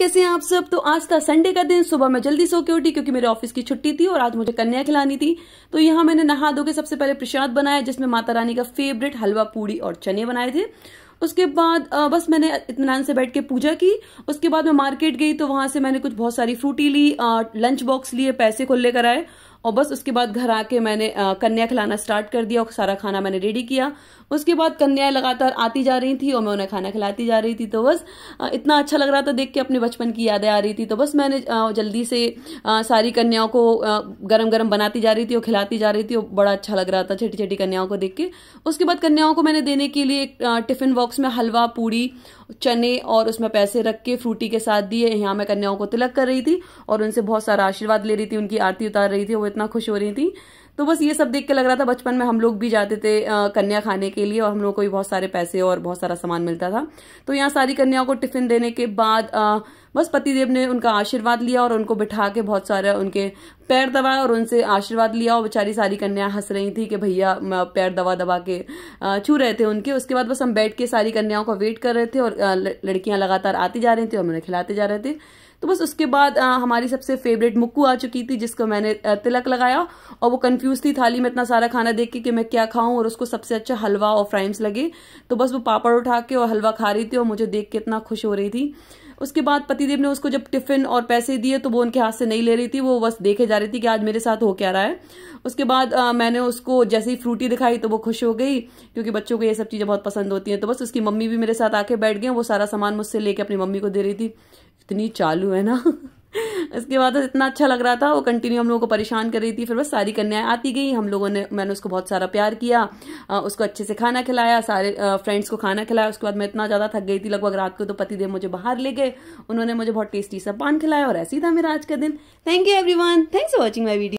कैसे हैं आप सब तो आज था संडे का दिन सुबह मैं जल्दी सो के उठी क्योंकि मेरे ऑफिस की छुट्टी थी और आज मुझे कन्या खिलानी थी तो यहाँ मैंने नहा धो के सबसे पहले प्रसाद बनाया जिसमें माता रानी का फेवरेट हलवा पूड़ी और चने बनाए थे उसके बाद बस मैंने इतमान से बैठ के पूजा की उसके बाद मैं मार्केट गई तो वहां से मैंने कुछ बहुत सारी फ्रूटी ली लंच बॉक्स लिए पैसे खुल लेकर आए और बस उसके बाद घर आके मैंने कन्या खिलाना स्टार्ट कर दिया और सारा खाना मैंने रेडी किया उसके बाद कन्याएं लगातार आती जा रही थी और मैं उन्हें खाना खिलाती जा रही थी तो बस इतना अच्छा लग रहा था देख के अपने बचपन की यादें आ रही थी तो बस मैंने जल्दी से सारी कन्याओं को गरम गरम बनाती जा रही थी और खिलाती जा रही थी और बड़ा अच्छा लग रहा था छोटी छोटी कन्याओं को देख के उसके बाद कन्याओं को मैंने देने के लिए टिफ़िन बॉक्स में हलवा पूड़ी चने और उसमें पैसे रख के फ्रूटी के साथ दिए यहाँ मैं कन्याओं को तिलक कर रही थी और उनसे बहुत सारा आशीर्वाद ले रही थी उनकी आरती उतार रही थी वो इतना खुश हो रही थी तो बस ये सब देख के लग रहा था बचपन में हम लोग भी जाते थे कन्या खाने के लिए और हम लोग को भी बहुत सारे पैसे और बहुत सारा सामान मिलता था तो यहाँ सारी कन्याओं को टिफिन देने के बाद आ, बस पतिदेव ने उनका आशीर्वाद लिया और उनको बिठा के बहुत सारे उनके पैर दबा और उनसे आशीर्वाद लिया और बेचारी सारी कन्या हंस रही थी कि भैया पैर दबा दबा के छू रहे थे उनके उसके बाद बस हम बैठ के सारी कन्याओं का वेट कर रहे थे और लड़कियां लगातार आती जा रही थी और उन्हें खिलाते जा रहे थे तो बस उसके बाद आ, हमारी सबसे फेवरेट मुक्कू आ चुकी थी जिसको मैंने तिलक लगाया और वो कंफ्यूज थी थाली में इतना सारा खाना देख के कि मैं क्या खाऊं और उसको सबसे अच्छा हलवा और फ्राइम्स लगे तो बस वो पापड़ उठा के और हलवा खा रही थी और मुझे देख के इतना खुश हो रही थी उसके बाद पतिदेव ने उसको जब टिफिन और पैसे दिए तो वो उनके हाथ से नहीं ले रही थी वो बस देखे जा रही थी कि आज मेरे साथ हो क्या रहा है उसके बाद आ, मैंने उसको जैसे ही फ्रूटी दिखाई तो वो खुश हो गई क्योंकि बच्चों को ये सब चीज़ें बहुत पसंद होती हैं तो बस उसकी मम्मी भी मेरे साथ आके बैठ गई वो सारा सामान मुझसे लेके अपनी मम्मी को दे रही थी इतनी चालू है ना इसके बाद इतना अच्छा लग रहा था वो कंटिन्यू हम लोगों को परेशान कर रही थी फिर बस सारी कन्याएं आती गई हम लोगों ने मैंने उसको बहुत सारा प्यार किया उसको अच्छे से खाना खिलाया सारे फ्रेंड्स को खाना खिलाया उसके बाद मैं इतना ज़्यादा थक गई थी लगभग रात को तो पति देव मुझे बाहर ले गए उन्होंने मुझे बहुत टेस्टी सा पान खिलाया और ऐसे ही था मेरा आज का दिन thank you everyone thanks for watching my video